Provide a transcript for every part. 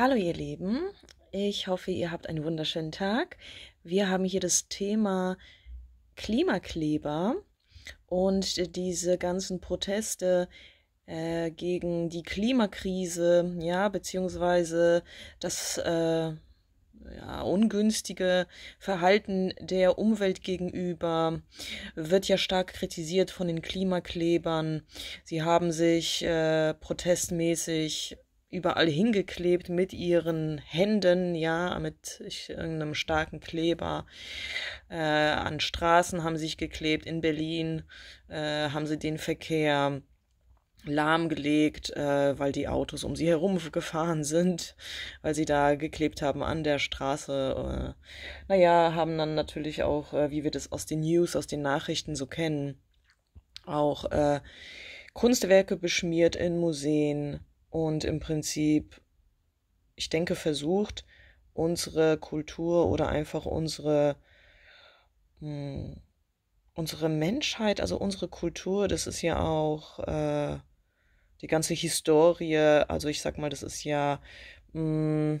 Hallo ihr Lieben, ich hoffe, ihr habt einen wunderschönen Tag. Wir haben hier das Thema Klimakleber und diese ganzen Proteste äh, gegen die Klimakrise, ja, beziehungsweise das äh, ja, ungünstige Verhalten der Umwelt gegenüber wird ja stark kritisiert von den Klimaklebern. Sie haben sich äh, protestmäßig überall hingeklebt mit ihren Händen, ja, mit irgendeinem starken Kleber. Äh, an Straßen haben sie sich geklebt, in Berlin äh, haben sie den Verkehr lahmgelegt, äh, weil die Autos um sie herum gefahren sind, weil sie da geklebt haben an der Straße. Äh, naja, haben dann natürlich auch, äh, wie wir das aus den News, aus den Nachrichten so kennen, auch äh, Kunstwerke beschmiert in Museen, und im Prinzip, ich denke, versucht, unsere Kultur oder einfach unsere, mh, hm, unsere Menschheit, also unsere Kultur, das ist ja auch äh, die ganze Historie, also ich sag mal, das ist ja mh, hm,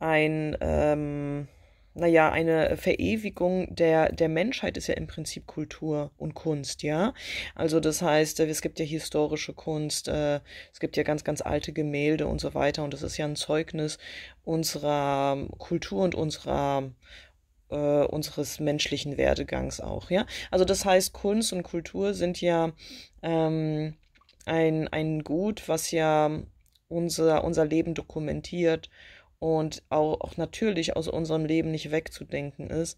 ein, ähm, naja, eine Verewigung der, der Menschheit ist ja im Prinzip Kultur und Kunst, ja. Also das heißt, äh, es gibt ja historische Kunst, äh, es gibt ja ganz, ganz alte Gemälde und so weiter. Und das ist ja ein Zeugnis unserer Kultur und unserer äh, unseres menschlichen Werdegangs auch, ja. Also das heißt, Kunst und Kultur sind ja ähm, ein, ein Gut, was ja unser, unser Leben dokumentiert und auch, auch natürlich aus unserem Leben nicht wegzudenken ist.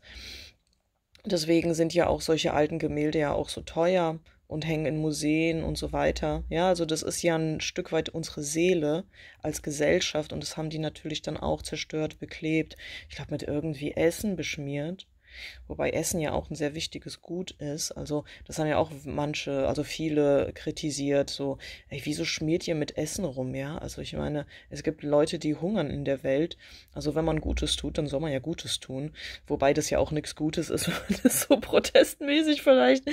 Deswegen sind ja auch solche alten Gemälde ja auch so teuer und hängen in Museen und so weiter. Ja, also das ist ja ein Stück weit unsere Seele als Gesellschaft und das haben die natürlich dann auch zerstört, beklebt, ich glaube mit irgendwie Essen beschmiert. Wobei Essen ja auch ein sehr wichtiges Gut ist. Also, das haben ja auch manche, also viele kritisiert, so, ey, wieso schmiert ihr mit Essen rum, ja? Also, ich meine, es gibt Leute, die hungern in der Welt. Also, wenn man Gutes tut, dann soll man ja Gutes tun. Wobei das ja auch nichts Gutes ist, wenn man das so protestmäßig vielleicht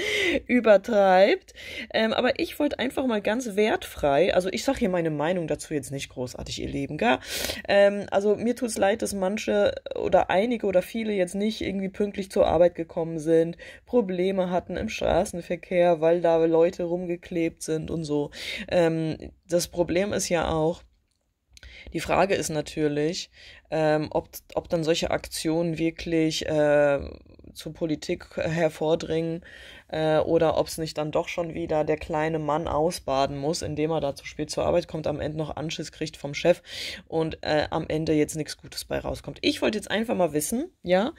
übertreibt. Ähm, aber ich wollte einfach mal ganz wertfrei, also ich sage hier meine Meinung dazu jetzt nicht großartig, ihr Leben, gar. Ähm, also, mir tut es leid, dass manche oder einige oder viele jetzt nicht irgendwie pünktlich pünktlich zur Arbeit gekommen sind, Probleme hatten im Straßenverkehr, weil da Leute rumgeklebt sind und so. Ähm, das Problem ist ja auch, die Frage ist natürlich, ähm, ob, ob dann solche Aktionen wirklich äh, zur Politik hervordringen äh, oder ob es nicht dann doch schon wieder der kleine Mann ausbaden muss, indem er da zu spät zur Arbeit kommt, am Ende noch Anschiss kriegt vom Chef und äh, am Ende jetzt nichts Gutes bei rauskommt. Ich wollte jetzt einfach mal wissen, ja,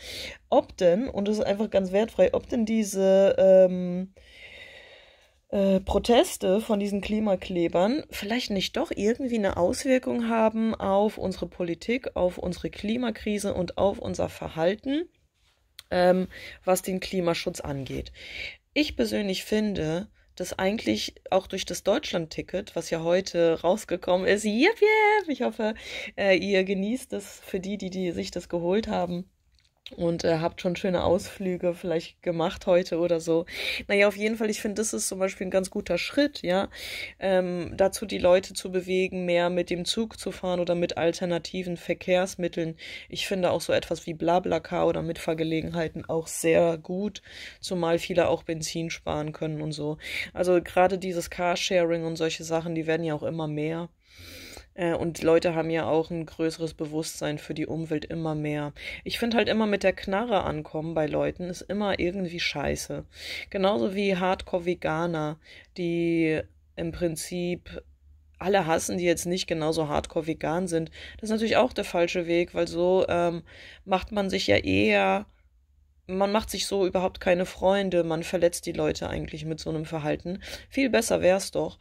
ob denn, und das ist einfach ganz wertfrei, ob denn diese ähm, äh, Proteste von diesen Klimaklebern vielleicht nicht doch irgendwie eine Auswirkung haben auf unsere Politik, auf unsere Klimakrise und auf unser Verhalten, ähm, was den Klimaschutz angeht. Ich persönlich finde, dass eigentlich auch durch das Deutschland-Ticket, was ja heute rausgekommen ist, yep, yep, ich hoffe, äh, ihr genießt es für die, die, die sich das geholt haben, und äh, habt schon schöne Ausflüge vielleicht gemacht heute oder so. Naja, auf jeden Fall, ich finde, das ist zum Beispiel ein ganz guter Schritt, ja, ähm, dazu die Leute zu bewegen, mehr mit dem Zug zu fahren oder mit alternativen Verkehrsmitteln. Ich finde auch so etwas wie Blablacar oder Mitfahrgelegenheiten auch sehr gut, zumal viele auch Benzin sparen können und so. Also gerade dieses Carsharing und solche Sachen, die werden ja auch immer mehr. Äh, und Leute haben ja auch ein größeres Bewusstsein für die Umwelt immer mehr. Ich finde halt immer mit der Knarre ankommen bei Leuten ist immer irgendwie scheiße. Genauso wie Hardcore-Veganer, die im Prinzip alle hassen, die jetzt nicht genauso hardcore vegan sind. Das ist natürlich auch der falsche Weg, weil so ähm, macht man sich ja eher, man macht sich so überhaupt keine Freunde, man verletzt die Leute eigentlich mit so einem Verhalten. Viel besser wäre es doch,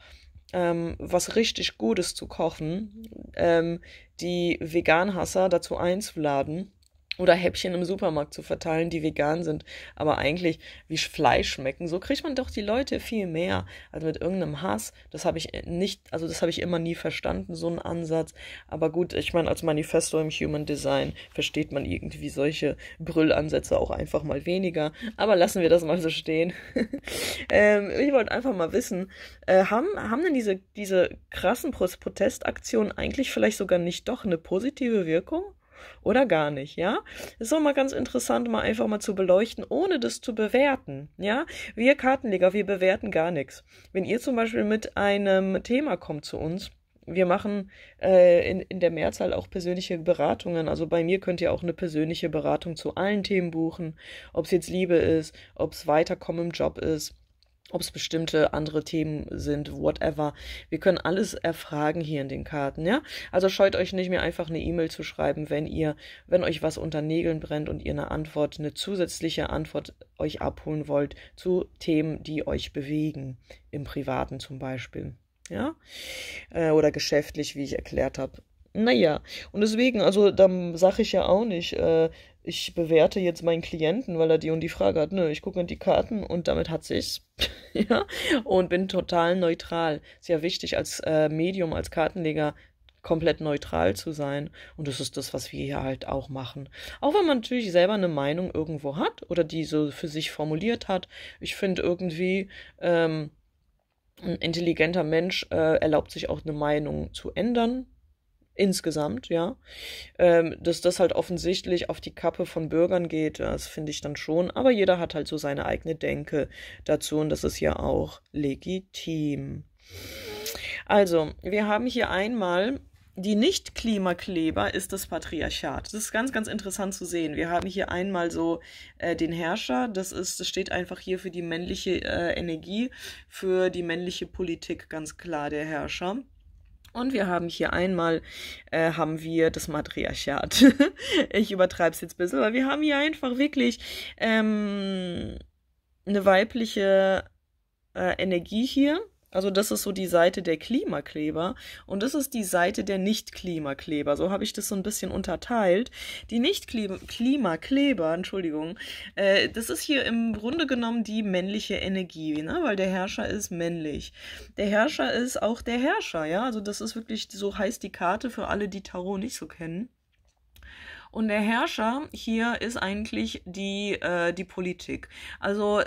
ähm, was richtig Gutes zu kochen, ähm, die Veganhasser dazu einzuladen oder Häppchen im Supermarkt zu verteilen, die vegan sind, aber eigentlich wie Fleisch schmecken. So kriegt man doch die Leute viel mehr als mit irgendeinem Hass. Das habe ich äh, nicht, also das habe ich immer nie verstanden, so ein Ansatz. Aber gut, ich meine, als Manifesto im Human Design versteht man irgendwie solche Brüllansätze auch einfach mal weniger. Aber lassen wir das mal so stehen. ähm, ich wollte einfach mal wissen, äh, haben, haben denn diese, diese krassen Protestaktionen eigentlich vielleicht sogar nicht doch eine positive Wirkung? oder gar nicht, ja? ist auch mal ganz interessant, mal einfach mal zu beleuchten, ohne das zu bewerten, ja? Wir Kartenleger, wir bewerten gar nichts. Wenn ihr zum Beispiel mit einem Thema kommt zu uns, wir machen äh, in, in der Mehrzahl auch persönliche Beratungen. Also bei mir könnt ihr auch eine persönliche Beratung zu allen Themen buchen, ob es jetzt Liebe ist, ob es Weiterkommen im Job ist ob es bestimmte andere Themen sind, whatever. Wir können alles erfragen hier in den Karten, ja? Also scheut euch nicht, mir einfach eine E-Mail zu schreiben, wenn ihr, wenn euch was unter Nägeln brennt und ihr eine Antwort, eine zusätzliche Antwort euch abholen wollt zu Themen, die euch bewegen, im Privaten zum Beispiel, ja? Äh, oder geschäftlich, wie ich erklärt habe. Naja, und deswegen, also dann sage ich ja auch nicht, äh, ich bewerte jetzt meinen Klienten, weil er die und die Frage hat. Nö, ne, ich gucke in die Karten und damit hat sich's. ja, und bin total neutral. Sehr wichtig, als äh, Medium, als Kartenleger komplett neutral zu sein. Und das ist das, was wir hier halt auch machen. Auch wenn man natürlich selber eine Meinung irgendwo hat oder die so für sich formuliert hat. Ich finde irgendwie, ähm, ein intelligenter Mensch äh, erlaubt sich auch eine Meinung zu ändern insgesamt, ja, ähm, dass das halt offensichtlich auf die Kappe von Bürgern geht, das finde ich dann schon. Aber jeder hat halt so seine eigene Denke dazu und das ist ja auch legitim. Also, wir haben hier einmal die Nicht-Klimakleber ist das Patriarchat. Das ist ganz, ganz interessant zu sehen. Wir haben hier einmal so äh, den Herrscher, das ist, das steht einfach hier für die männliche äh, Energie, für die männliche Politik, ganz klar der Herrscher. Und wir haben hier einmal, äh, haben wir das Matriarchat. ich übertreibe es jetzt ein bisschen, weil wir haben hier einfach wirklich ähm, eine weibliche äh, Energie hier also das ist so die Seite der Klimakleber und das ist die Seite der Nicht-Klimakleber. So habe ich das so ein bisschen unterteilt. Die Nicht-Klimakleber, Entschuldigung, äh, das ist hier im Grunde genommen die männliche Energie, ne? weil der Herrscher ist männlich. Der Herrscher ist auch der Herrscher, ja. Also das ist wirklich, so heißt die Karte für alle, die Tarot nicht so kennen. Und der Herrscher hier ist eigentlich die, äh, die Politik. Also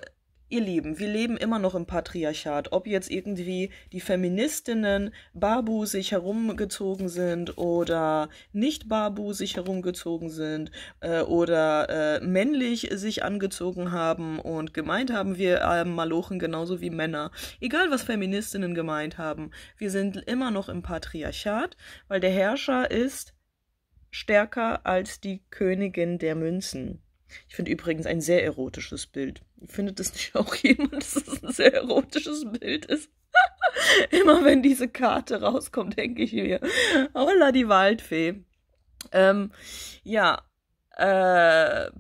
ihr Lieben, wir leben immer noch im Patriarchat. Ob jetzt irgendwie die Feministinnen Babu sich herumgezogen sind oder nicht Babu sich herumgezogen sind äh, oder äh, männlich sich angezogen haben und gemeint haben, wir äh, Malochen genauso wie Männer. Egal, was Feministinnen gemeint haben, wir sind immer noch im Patriarchat, weil der Herrscher ist stärker als die Königin der Münzen. Ich finde übrigens ein sehr erotisches Bild. Findet es nicht auch jemand, dass es ein sehr erotisches Bild ist? Immer wenn diese Karte rauskommt, denke ich mir, holla die Waldfee. Ähm, ja, äh,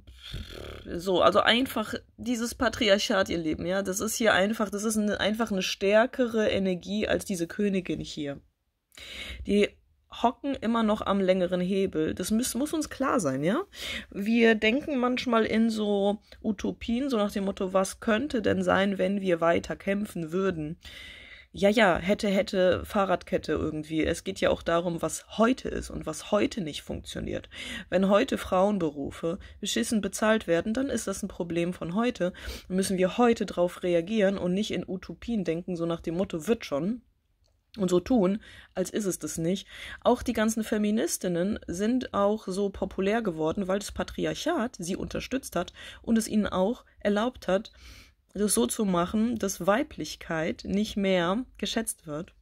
so, also einfach dieses Patriarchat, ihr Leben, ja, das ist hier einfach, das ist eine, einfach eine stärkere Energie als diese Königin hier. Die hocken immer noch am längeren Hebel. Das muss, muss uns klar sein, ja? Wir denken manchmal in so Utopien, so nach dem Motto, was könnte denn sein, wenn wir weiter kämpfen würden? Ja, ja, hätte, hätte, Fahrradkette irgendwie. Es geht ja auch darum, was heute ist und was heute nicht funktioniert. Wenn heute Frauenberufe beschissen bezahlt werden, dann ist das ein Problem von heute. Dann müssen wir heute drauf reagieren und nicht in Utopien denken, so nach dem Motto, wird schon und so tun, als ist es das nicht. Auch die ganzen Feministinnen sind auch so populär geworden, weil das Patriarchat sie unterstützt hat und es ihnen auch erlaubt hat, das so zu machen, dass Weiblichkeit nicht mehr geschätzt wird.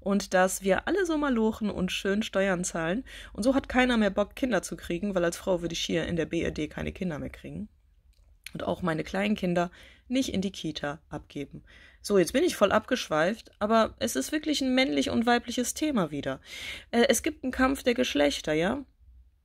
Und dass wir alle so malochen und schön Steuern zahlen. Und so hat keiner mehr Bock, Kinder zu kriegen, weil als Frau würde ich hier in der BRD keine Kinder mehr kriegen. Und auch meine Kleinkinder nicht in die Kita abgeben. So, jetzt bin ich voll abgeschweift, aber es ist wirklich ein männlich und weibliches Thema wieder. Äh, es gibt einen Kampf der Geschlechter, ja?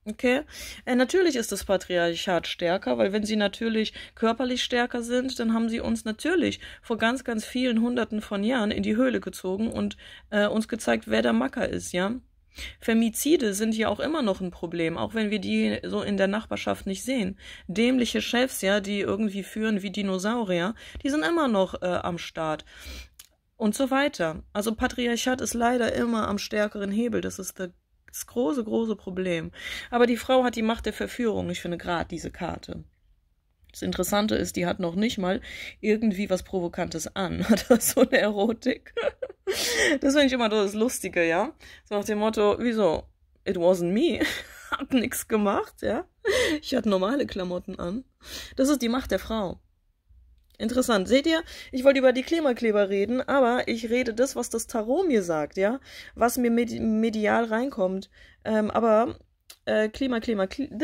Okay. Äh, natürlich ist das Patriarchat stärker, weil wenn sie natürlich körperlich stärker sind, dann haben sie uns natürlich vor ganz, ganz vielen Hunderten von Jahren in die Höhle gezogen und äh, uns gezeigt, wer der Macker ist, ja. Femizide sind ja auch immer noch ein Problem, auch wenn wir die so in der Nachbarschaft nicht sehen. Dämliche Chefs, ja, die irgendwie führen wie Dinosaurier, die sind immer noch äh, am Start. Und so weiter. Also Patriarchat ist leider immer am stärkeren Hebel. Das ist der das große, große Problem. Aber die Frau hat die Macht der Verführung. Ich finde gerade diese Karte. Das Interessante ist, die hat noch nicht mal irgendwie was Provokantes an Hat das so eine Erotik. Das finde ich immer das Lustige, ja. So nach dem Motto, wieso? It wasn't me. Hab nichts gemacht, ja. Ich hatte normale Klamotten an. Das ist die Macht der Frau. Interessant. Seht ihr, ich wollte über die Klimakleber reden, aber ich rede das, was das Tarot mir sagt, ja, was mir medial reinkommt. Ähm, aber äh, Klima, Klima, Klima,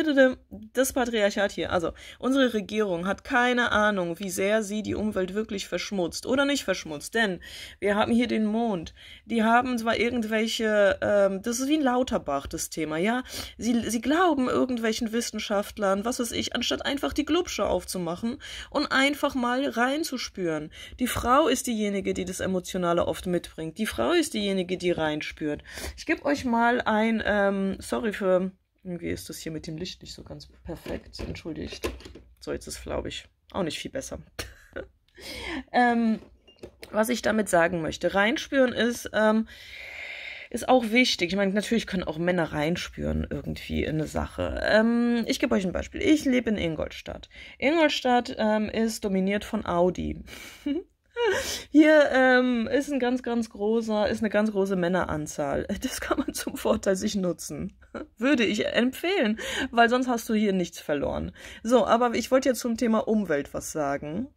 das Patriarchat hier. Also, unsere Regierung hat keine Ahnung, wie sehr sie die Umwelt wirklich verschmutzt oder nicht verschmutzt, denn wir haben hier den Mond. Die haben zwar irgendwelche, ähm, das ist wie ein Lauterbach, das Thema, ja? Sie, sie glauben irgendwelchen Wissenschaftlern, was weiß ich, anstatt einfach die Glubsche aufzumachen und einfach mal reinzuspüren. Die Frau ist diejenige, die das Emotionale oft mitbringt. Die Frau ist diejenige, die reinspürt. Ich gebe euch mal ein, ähm, sorry für irgendwie ist das hier mit dem Licht nicht so ganz perfekt. Entschuldigt. So, jetzt ist glaube ich, auch nicht viel besser. ähm, was ich damit sagen möchte, reinspüren ist, ähm, ist auch wichtig. Ich meine, natürlich können auch Männer reinspüren irgendwie in eine Sache. Ähm, ich gebe euch ein Beispiel. Ich lebe in Ingolstadt. Ingolstadt ähm, ist dominiert von Audi. Hier ähm, ist ein ganz, ganz großer, ist eine ganz große Männeranzahl. Das kann man zum Vorteil sich nutzen. Würde ich empfehlen, weil sonst hast du hier nichts verloren. So, aber ich wollte jetzt zum Thema Umwelt was sagen.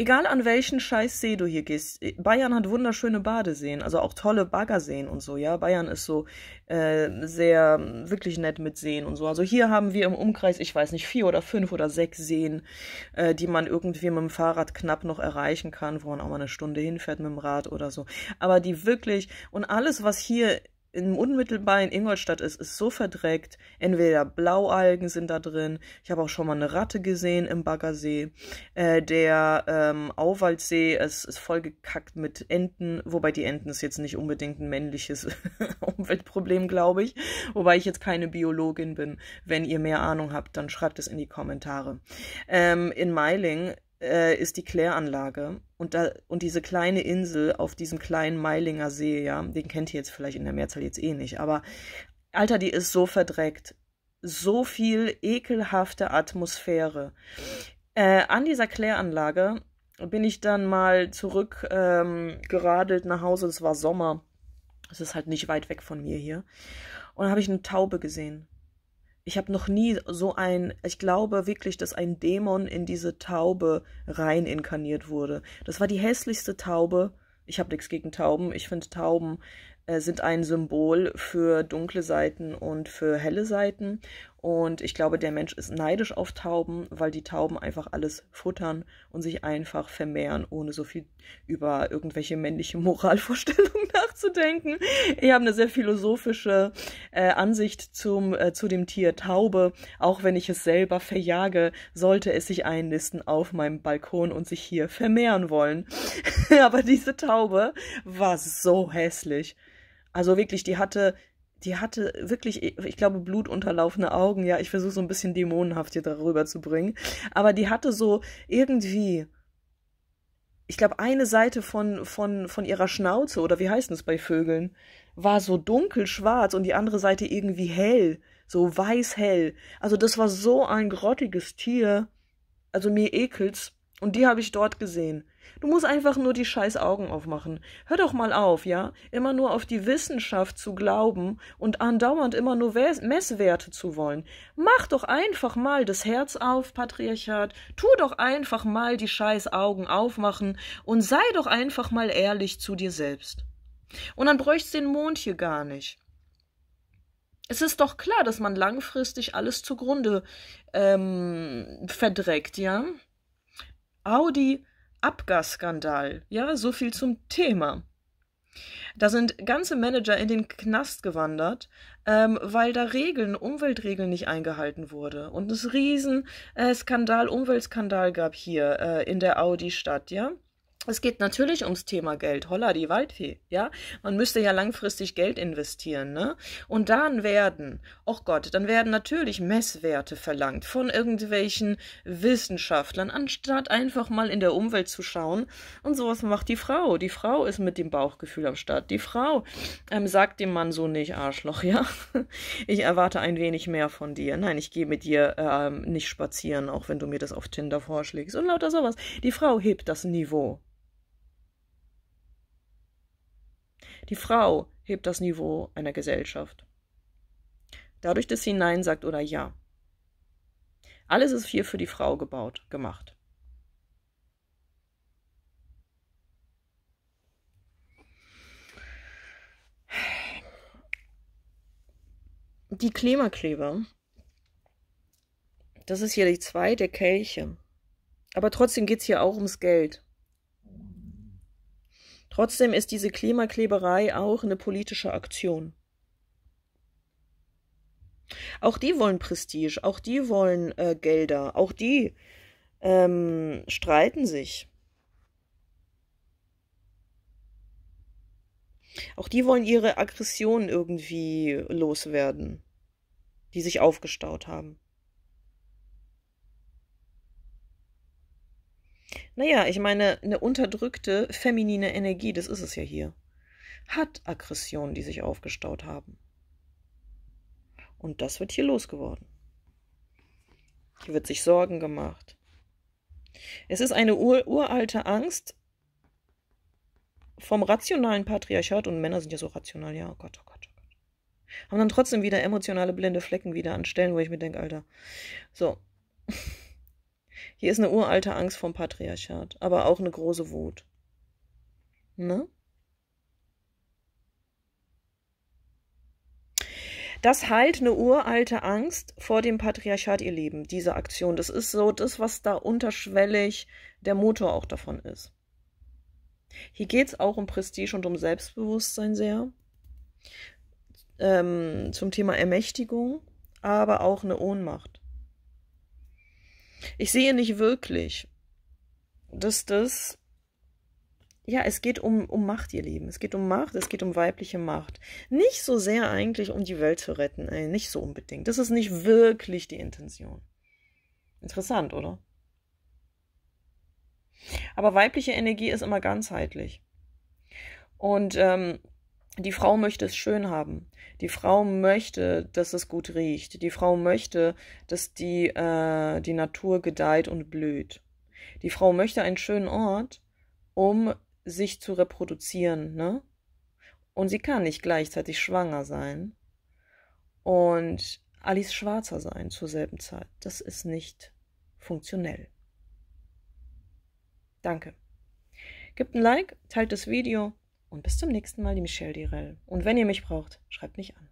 Egal an welchen Scheißsee du hier gehst, äh, Bayern hat wunderschöne Badeseen, also auch tolle Baggerseen und so, ja. Bayern ist so äh, sehr wirklich nett mit Seen und so. Also hier haben wir im Umkreis, ich weiß nicht, vier oder fünf oder sechs Seen, äh, die man irgendwie mit dem Fahrrad knapp noch erreichen kann, wo man auch mal eine Stunde hinfährt mit dem Rad oder so. Aber die wirklich, und alles, was hier in unmittelbar in Ingolstadt ist, ist so verdreckt. Entweder Blaualgen sind da drin. Ich habe auch schon mal eine Ratte gesehen im Baggersee. Äh, der ähm, Auwaldsee ist, ist vollgekackt mit Enten, wobei die Enten ist jetzt nicht unbedingt ein männliches Umweltproblem, glaube ich. Wobei ich jetzt keine Biologin bin. Wenn ihr mehr Ahnung habt, dann schreibt es in die Kommentare. Ähm, in Meiling äh, ist die Kläranlage. Und, da, und diese kleine Insel auf diesem kleinen Meilinger See, ja, den kennt ihr jetzt vielleicht in der Mehrzahl jetzt eh nicht, aber Alter, die ist so verdreckt. So viel ekelhafte Atmosphäre. Äh, an dieser Kläranlage bin ich dann mal zurück ähm, geradelt nach Hause. Es war Sommer. Es ist halt nicht weit weg von mir hier. Und da habe ich eine Taube gesehen ich habe noch nie so ein, ich glaube wirklich, dass ein Dämon in diese Taube rein inkarniert wurde. Das war die hässlichste Taube. Ich habe nichts gegen Tauben. Ich finde, Tauben äh, sind ein Symbol für dunkle Seiten und für helle Seiten. Und ich glaube, der Mensch ist neidisch auf Tauben, weil die Tauben einfach alles futtern und sich einfach vermehren, ohne so viel über irgendwelche männliche Moralvorstellungen nachzudenken. Ich habe eine sehr philosophische äh, Ansicht zum, äh, zu dem Tier Taube. Auch wenn ich es selber verjage, sollte es sich einnisten auf meinem Balkon und sich hier vermehren wollen. Aber diese Taube war so hässlich. Also wirklich, die hatte die hatte wirklich, ich glaube, blutunterlaufene Augen. Ja, ich versuche so ein bisschen dämonenhaft hier darüber zu bringen. Aber die hatte so irgendwie, ich glaube, eine Seite von, von, von ihrer Schnauze, oder wie heißt es bei Vögeln, war so dunkelschwarz und die andere Seite irgendwie hell, so weiß-hell. Also das war so ein grottiges Tier. Also mir ekelt's und die habe ich dort gesehen. Du musst einfach nur die scheiß Augen aufmachen. Hör doch mal auf, ja? Immer nur auf die Wissenschaft zu glauben und andauernd immer nur Messwerte zu wollen. Mach doch einfach mal das Herz auf, Patriarchat. Tu doch einfach mal die scheiß Augen aufmachen und sei doch einfach mal ehrlich zu dir selbst. Und dann bräuchst den Mond hier gar nicht. Es ist doch klar, dass man langfristig alles zugrunde ähm, verdreckt, ja? Audi Abgasskandal. Ja, so viel zum Thema. Da sind ganze Manager in den Knast gewandert, ähm, weil da Regeln, Umweltregeln nicht eingehalten wurde. Und es riesen äh, Skandal, Umweltskandal gab hier äh, in der Audi-Stadt, ja. Es geht natürlich ums Thema Geld. Holla, die Waldfee, ja? Man müsste ja langfristig Geld investieren, ne? Und dann werden, oh Gott, dann werden natürlich Messwerte verlangt von irgendwelchen Wissenschaftlern, anstatt einfach mal in der Umwelt zu schauen. Und sowas macht die Frau. Die Frau ist mit dem Bauchgefühl am Start. Die Frau ähm, sagt dem Mann so nicht, Arschloch, ja? Ich erwarte ein wenig mehr von dir. Nein, ich gehe mit dir ähm, nicht spazieren, auch wenn du mir das auf Tinder vorschlägst. Und lauter sowas. Die Frau hebt das Niveau. Die Frau hebt das Niveau einer Gesellschaft. Dadurch, dass sie Nein sagt oder Ja. Alles ist hier für die Frau gebaut, gemacht. Die Klimakleber, das ist hier die zweite Kelche. Aber trotzdem geht es hier auch ums Geld. Trotzdem ist diese Klimakleberei auch eine politische Aktion. Auch die wollen Prestige, auch die wollen äh, Gelder, auch die ähm, streiten sich. Auch die wollen ihre Aggressionen irgendwie loswerden, die sich aufgestaut haben. Naja, ich meine, eine unterdrückte feminine Energie, das ist es ja hier, hat Aggressionen, die sich aufgestaut haben. Und das wird hier losgeworden. Hier wird sich Sorgen gemacht. Es ist eine ur uralte Angst vom rationalen Patriarchat und Männer sind ja so rational, ja, oh Gott, oh Gott, oh Gott. Haben dann trotzdem wieder emotionale blinde Flecken wieder an Stellen, wo ich mir denke, Alter, so. Hier ist eine uralte Angst vom Patriarchat, aber auch eine große Wut. Ne? Das heilt eine uralte Angst vor dem Patriarchat ihr Leben, diese Aktion. Das ist so das, was da unterschwellig der Motor auch davon ist. Hier geht es auch um Prestige und um Selbstbewusstsein sehr. Ähm, zum Thema Ermächtigung, aber auch eine Ohnmacht. Ich sehe nicht wirklich, dass das, ja, es geht um, um Macht, ihr Lieben. Es geht um Macht, es geht um weibliche Macht. Nicht so sehr eigentlich, um die Welt zu retten, ey, nicht so unbedingt. Das ist nicht wirklich die Intention. Interessant, oder? Aber weibliche Energie ist immer ganzheitlich. Und ähm, die Frau möchte es schön haben. Die Frau möchte, dass es gut riecht. Die Frau möchte, dass die, äh, die Natur gedeiht und blüht. Die Frau möchte einen schönen Ort, um sich zu reproduzieren, ne? Und sie kann nicht gleichzeitig schwanger sein und Alice Schwarzer sein zur selben Zeit. Das ist nicht funktionell. Danke. Gebt ein Like, teilt das Video und bis zum nächsten Mal, die Michelle Direl. Und wenn ihr mich braucht, schreibt mich an.